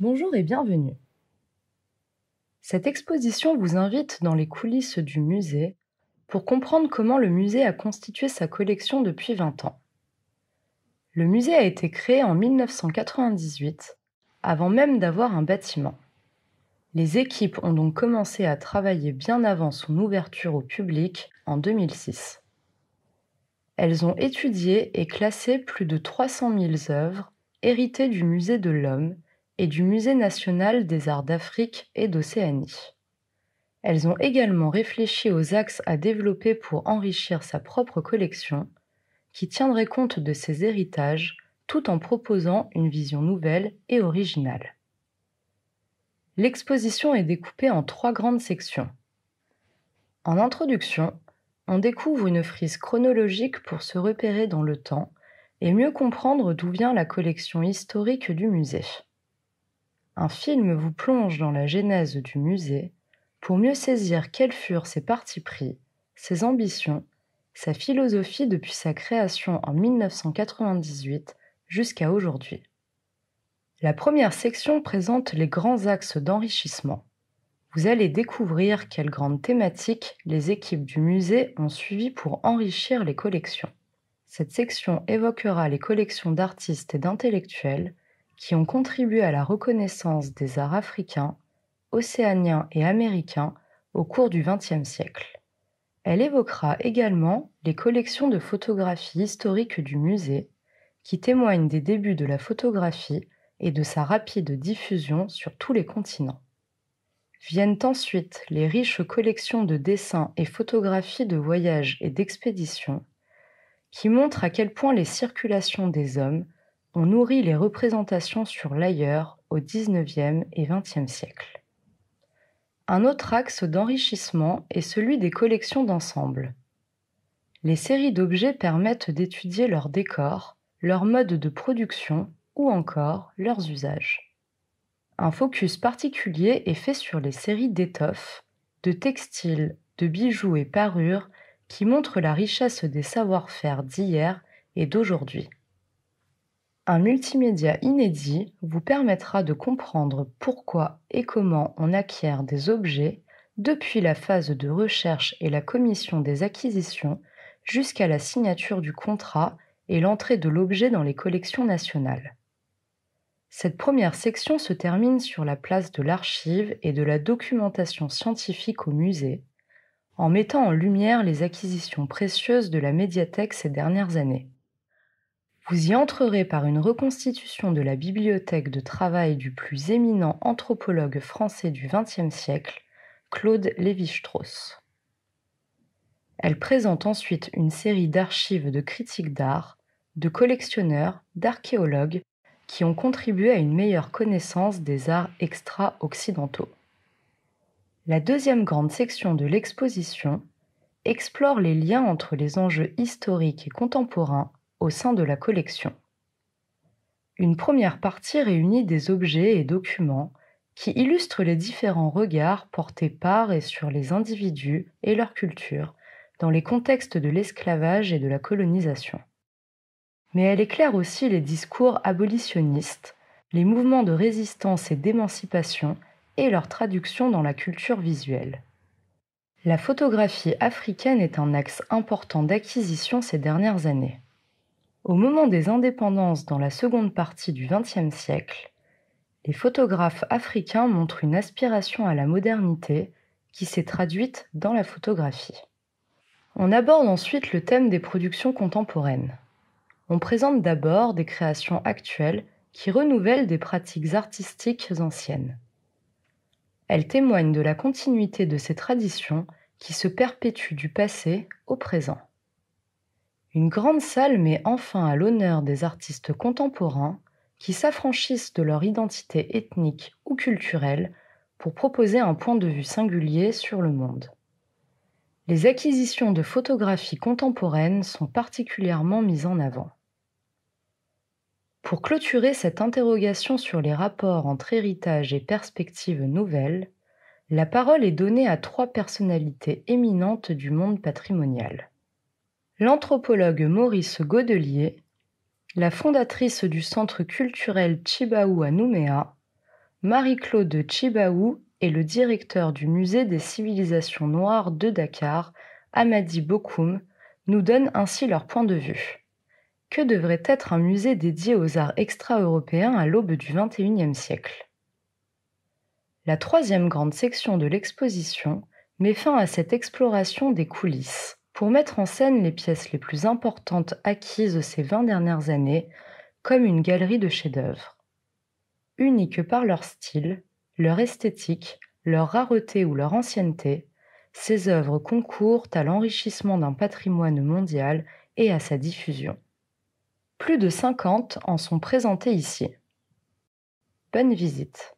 Bonjour et bienvenue. Cette exposition vous invite dans les coulisses du musée pour comprendre comment le musée a constitué sa collection depuis 20 ans. Le musée a été créé en 1998, avant même d'avoir un bâtiment. Les équipes ont donc commencé à travailler bien avant son ouverture au public en 2006. Elles ont étudié et classé plus de 300 000 œuvres héritées du musée de l'homme et du Musée national des arts d'Afrique et d'Océanie. Elles ont également réfléchi aux axes à développer pour enrichir sa propre collection, qui tiendrait compte de ses héritages tout en proposant une vision nouvelle et originale. L'exposition est découpée en trois grandes sections. En introduction, on découvre une frise chronologique pour se repérer dans le temps et mieux comprendre d'où vient la collection historique du musée un film vous plonge dans la genèse du musée pour mieux saisir quels furent ses partis pris, ses ambitions, sa philosophie depuis sa création en 1998 jusqu'à aujourd'hui. La première section présente les grands axes d'enrichissement. Vous allez découvrir quelles grandes thématiques les équipes du musée ont suivies pour enrichir les collections. Cette section évoquera les collections d'artistes et d'intellectuels, qui ont contribué à la reconnaissance des arts africains, océaniens et américains au cours du XXe siècle. Elle évoquera également les collections de photographies historiques du musée, qui témoignent des débuts de la photographie et de sa rapide diffusion sur tous les continents. Viennent ensuite les riches collections de dessins et photographies de voyages et d'expéditions, qui montrent à quel point les circulations des hommes on nourrit les représentations sur l'ailleurs au XIXe et XXe siècle. Un autre axe d'enrichissement est celui des collections d'ensemble. Les séries d'objets permettent d'étudier leur décor, leur mode de production ou encore leurs usages. Un focus particulier est fait sur les séries d'étoffes, de textiles, de bijoux et parures qui montrent la richesse des savoir-faire d'hier et d'aujourd'hui. Un multimédia inédit vous permettra de comprendre pourquoi et comment on acquiert des objets depuis la phase de recherche et la commission des acquisitions jusqu'à la signature du contrat et l'entrée de l'objet dans les collections nationales. Cette première section se termine sur la place de l'archive et de la documentation scientifique au musée, en mettant en lumière les acquisitions précieuses de la médiathèque ces dernières années. Vous y entrerez par une reconstitution de la bibliothèque de travail du plus éminent anthropologue français du XXe siècle, Claude Lévi-Strauss. Elle présente ensuite une série d'archives de critiques d'art, de collectionneurs, d'archéologues qui ont contribué à une meilleure connaissance des arts extra-occidentaux. La deuxième grande section de l'exposition explore les liens entre les enjeux historiques et contemporains au sein de la collection. Une première partie réunit des objets et documents qui illustrent les différents regards portés par et sur les individus et leur culture dans les contextes de l'esclavage et de la colonisation. Mais elle éclaire aussi les discours abolitionnistes, les mouvements de résistance et d'émancipation et leur traduction dans la culture visuelle. La photographie africaine est un axe important d'acquisition ces dernières années. Au moment des indépendances dans la seconde partie du XXe siècle, les photographes africains montrent une aspiration à la modernité qui s'est traduite dans la photographie. On aborde ensuite le thème des productions contemporaines. On présente d'abord des créations actuelles qui renouvellent des pratiques artistiques anciennes. Elles témoignent de la continuité de ces traditions qui se perpétuent du passé au présent. Une grande salle met enfin à l'honneur des artistes contemporains qui s'affranchissent de leur identité ethnique ou culturelle pour proposer un point de vue singulier sur le monde. Les acquisitions de photographies contemporaines sont particulièrement mises en avant. Pour clôturer cette interrogation sur les rapports entre héritage et perspectives nouvelles, la parole est donnée à trois personnalités éminentes du monde patrimonial l'anthropologue Maurice Godelier, la fondatrice du Centre culturel Tchibaou à Nouméa, Marie-Claude Chibaou et le directeur du Musée des civilisations noires de Dakar, Amadi Bokoum, nous donnent ainsi leur point de vue. Que devrait être un musée dédié aux arts extra-européens à l'aube du XXIe siècle La troisième grande section de l'exposition met fin à cette exploration des coulisses pour mettre en scène les pièces les plus importantes acquises ces 20 dernières années comme une galerie de chefs-d'œuvre. Uniques par leur style, leur esthétique, leur rareté ou leur ancienneté, ces œuvres concourent à l'enrichissement d'un patrimoine mondial et à sa diffusion. Plus de 50 en sont présentées ici. Bonne visite